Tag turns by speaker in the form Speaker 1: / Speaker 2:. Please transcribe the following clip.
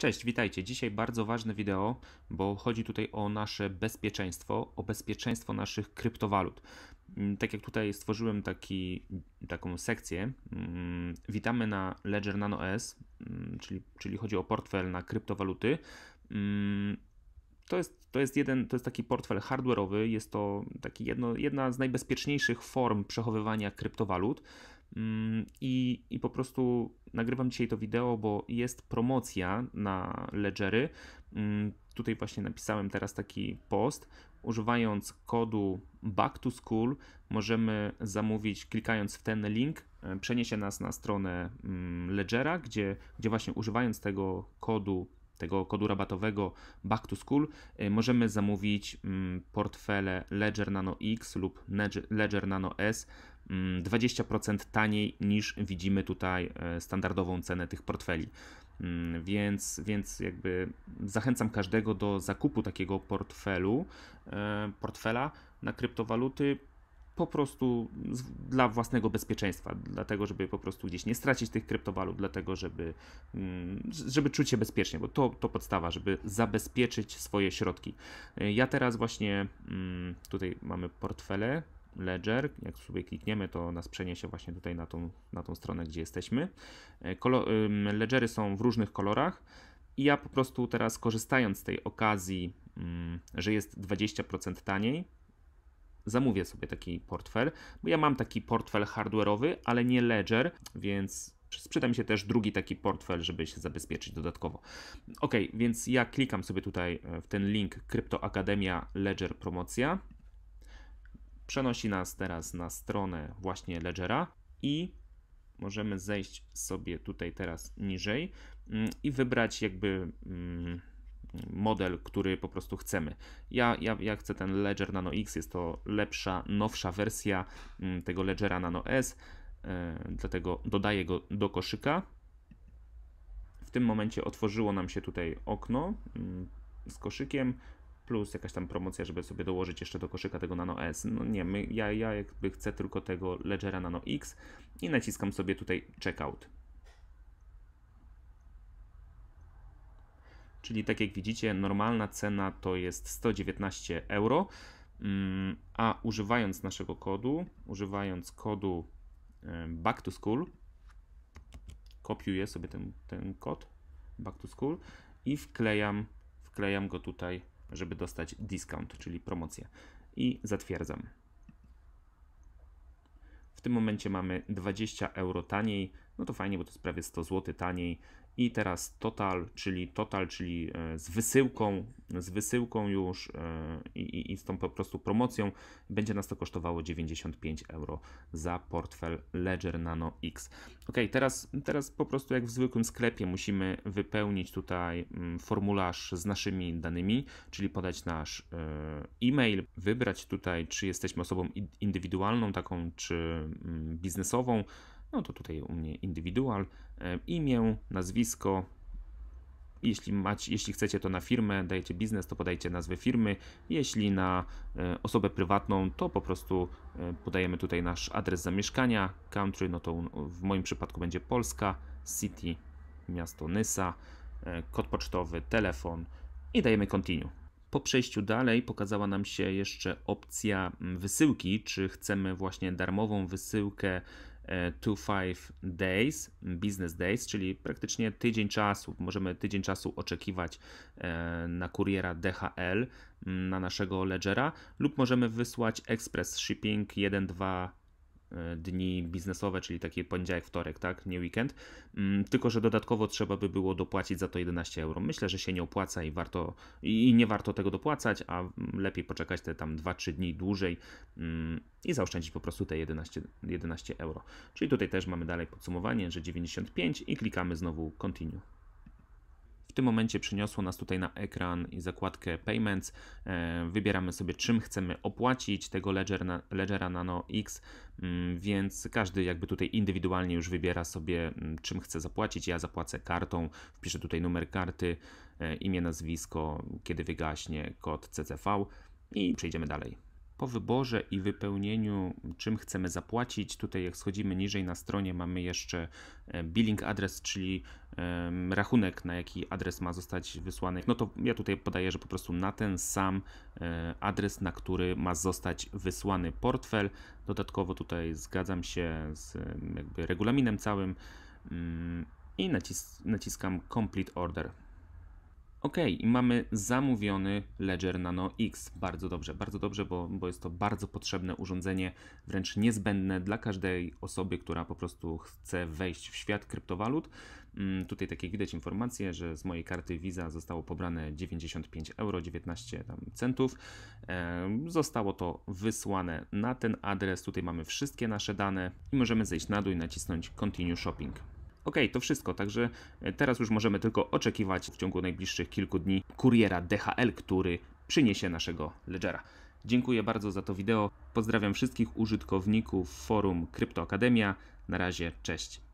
Speaker 1: Cześć, witajcie. Dzisiaj bardzo ważne wideo, bo chodzi tutaj o nasze bezpieczeństwo, o bezpieczeństwo naszych kryptowalut. Mm, tak jak tutaj stworzyłem taki, taką sekcję, mm, witamy na Ledger Nano S, mm, czyli, czyli chodzi o portfel na kryptowaluty. To jest, to jest jeden, to jest taki portfel hardware'owy, jest to taki jedno, jedna z najbezpieczniejszych form przechowywania kryptowalut. Mm, I, I po prostu nagrywam dzisiaj to wideo, bo jest promocja na ledgery. Mm, tutaj właśnie napisałem teraz taki post. Używając kodu back to school możemy zamówić, klikając w ten link, e, przeniesie nas na stronę mm, ledgera, gdzie, gdzie właśnie używając tego kodu tego kodu rabatowego Back to School e, możemy zamówić portfele Ledger Nano X lub Ledger Nano S 20% mm, taniej niż widzimy tutaj e, standardową cenę tych portfeli. Mm, więc, więc jakby zachęcam każdego do zakupu takiego portfelu, e, portfela na kryptowaluty po prostu dla własnego bezpieczeństwa, dlatego żeby po prostu gdzieś nie stracić tych kryptowalut, dlatego żeby, mm, żeby czuć się bezpiecznie, bo to, to podstawa, żeby zabezpieczyć swoje środki. E, ja teraz właśnie tutaj mamy portfele, Ledger. Jak sobie klikniemy, to nas przeniesie właśnie tutaj na tą, na tą stronę, gdzie jesteśmy. E, Kolor, ledgery są w różnych kolorach. I ja po prostu teraz korzystając z tej okazji, że jest 20% taniej, zamówię sobie taki portfel, bo ja mam taki portfel hardware'owy, ale nie Ledger, więc sprzeda mi się też drugi taki portfel, żeby się zabezpieczyć dodatkowo. Ok, więc ja klikam sobie tutaj e, w ten link Krypto Akademia Ledger Promocja Przenosi nas teraz na stronę właśnie Ledgera i możemy zejść sobie tutaj teraz niżej mm, i wybrać jakby mm, model, który po prostu chcemy. Ja, ja, ja chcę ten Ledger Nano X, jest to lepsza, nowsza wersja mm, tego Ledgera Nano S, e, dlatego dodaję go do koszyka. W tym momencie otworzyło nam się tutaj okno z koszykiem plus jakaś tam promocja, żeby sobie dołożyć jeszcze do koszyka tego Nano S. No nie, my, ja, ja jakby chcę tylko tego Ledgera Nano X i naciskam sobie tutaj checkout. Czyli tak jak widzicie, normalna cena to jest 119 euro, mm, a używając naszego kodu, używając kodu back to school, kopiuję sobie ten, ten kod back to school i wklejam, wklejam go tutaj żeby dostać discount, czyli promocję. I zatwierdzam. W tym momencie mamy 20 euro taniej no to fajnie, bo to jest prawie 100 zł taniej. I teraz total, czyli total, czyli e, z wysyłką, z wysyłką już e, i, i, i z tą po prostu promocją będzie nas to kosztowało 95 euro za portfel Ledger Nano X. Ok, teraz, teraz po prostu jak w zwykłym sklepie musimy wypełnić tutaj mm, formularz z naszymi danymi, czyli podać nasz e, e-mail, wybrać tutaj, czy jesteśmy osobą indywidualną, taką czy mm, biznesową, no to tutaj u mnie indywidual, e, imię, nazwisko, jeśli, macie, jeśli chcecie to na firmę, dajecie biznes, to podajcie nazwę firmy. Jeśli na e, osobę prywatną, to po prostu e, podajemy tutaj nasz adres zamieszkania. Country, no to w moim przypadku będzie Polska, City, miasto Nysa, kod pocztowy, telefon i dajemy continue. Po przejściu dalej pokazała nam się jeszcze opcja mm, wysyłki, czy chcemy właśnie darmową wysyłkę E, to five days, business days, czyli praktycznie tydzień czasu. Możemy tydzień czasu oczekiwać e, na kuriera DHL, mm, na naszego ledgera, lub możemy wysłać express shipping 1, 2, dni biznesowe, czyli takie poniedziałek, wtorek, tak, nie weekend, mm, tylko że dodatkowo trzeba by było dopłacić za to 11 euro. Myślę, że się nie opłaca i warto i nie warto tego dopłacać, a lepiej poczekać te tam 2-3 dni dłużej mm, i zaoszczędzić po prostu te 11, 11 euro. Czyli tutaj też mamy dalej podsumowanie, że 95 i klikamy znowu continue. W tym momencie przyniosło nas tutaj na ekran i zakładkę Payments. E, wybieramy sobie, czym chcemy opłacić tego Ledger Ledgera Nano X, mm, więc każdy jakby tutaj indywidualnie już wybiera sobie, mm, czym chce zapłacić. Ja zapłacę kartą, wpiszę tutaj numer karty, e, imię, nazwisko, kiedy wygaśnie, kod CCV i przejdziemy dalej po wyborze i wypełnieniu, czym chcemy zapłacić, tutaj jak schodzimy niżej na stronie, mamy jeszcze e, billing adres, czyli rachunek, na jaki adres ma zostać wysłany, no to ja tutaj podaję, że po prostu na ten sam e, adres, na który ma zostać wysłany portfel. Dodatkowo tutaj zgadzam się z jakby regulaminem całym mm, i nacis naciskam Complete Order. OK, i mamy zamówiony Ledger Nano X. Bardzo dobrze, bardzo dobrze, bo, bo jest to bardzo potrzebne urządzenie, wręcz niezbędne dla każdej osoby, która po prostu chce wejść w świat kryptowalut. Mm, tutaj takie widać informacje, że z mojej karty Visa zostało pobrane 95 euro, 19 tam centów. zostało to wysłane na ten adres. Tutaj mamy wszystkie nasze dane i możemy zejść na dół i nacisnąć Continue Shopping. Ok, to wszystko, także e, teraz już możemy tylko oczekiwać w ciągu najbliższych kilku dni kuriera DHL, który przyniesie naszego Ledgera. Dziękuję bardzo za to wideo. Pozdrawiam wszystkich użytkowników forum Kryptoakademia. Na razie, cześć.